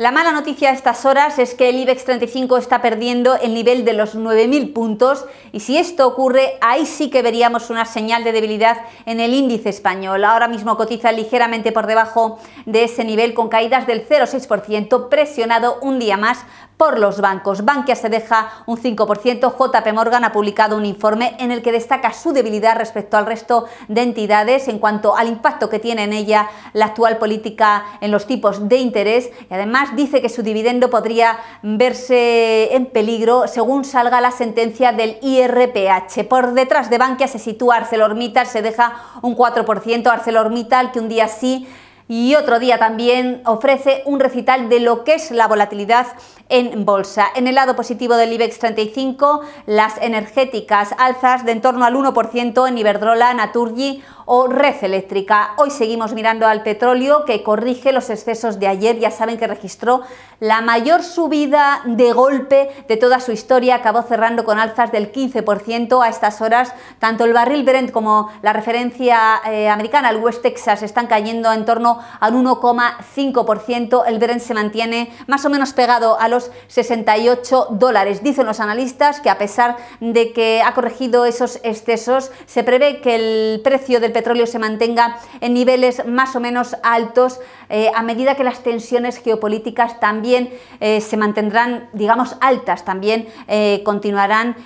La mala noticia a estas horas es que el IBEX 35 está perdiendo el nivel de los 9.000 puntos y si esto ocurre, ahí sí que veríamos una señal de debilidad en el índice español. Ahora mismo cotiza ligeramente por debajo de ese nivel con caídas del 0,6%, presionado un día más por los bancos. Bankia se deja un 5%, JP Morgan ha publicado un informe en el que destaca su debilidad respecto al resto de entidades en cuanto al impacto que tiene en ella la actual política en los tipos de interés y además dice que su dividendo podría verse en peligro según salga la sentencia del IRPH. Por detrás de Bankia se sitúa ArcelorMittal, se deja un 4% ArcelorMittal, que un día sí y otro día también ofrece un recital de lo que es la volatilidad en bolsa. En el lado positivo del IBEX 35, las energéticas alzas de en torno al 1% en Iberdrola, Naturgy o red eléctrica. Hoy seguimos mirando al petróleo que corrige los excesos de ayer. Ya saben que registró la mayor subida de golpe de toda su historia. Acabó cerrando con alzas del 15% a estas horas. Tanto el barril Brent como la referencia eh, americana, el West Texas, están cayendo en torno al 1,5%. El Brent se mantiene más o menos pegado a los 68 dólares. Dicen los analistas que a pesar de que ha corregido esos excesos, se prevé que el precio del petróleo petróleo se mantenga en niveles más o menos altos eh, a medida que las tensiones geopolíticas también eh, se mantendrán, digamos, altas, también eh, continuarán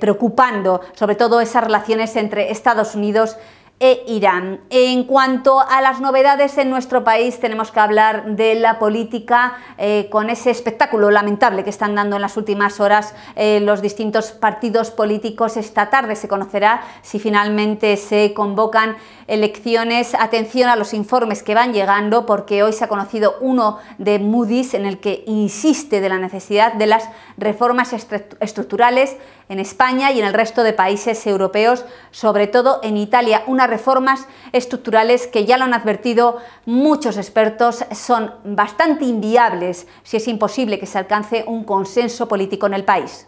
preocupando, sobre todo esas relaciones entre Estados Unidos y e Irán. En cuanto a las novedades en nuestro país, tenemos que hablar de la política eh, con ese espectáculo lamentable que están dando en las últimas horas eh, los distintos partidos políticos. Esta tarde se conocerá si finalmente se convocan elecciones. Atención a los informes que van llegando porque hoy se ha conocido uno de Moody's en el que insiste de la necesidad de las reformas estructurales en España y en el resto de países europeos, sobre todo en Italia. Una reformas estructurales que ya lo han advertido muchos expertos son bastante inviables si es imposible que se alcance un consenso político en el país.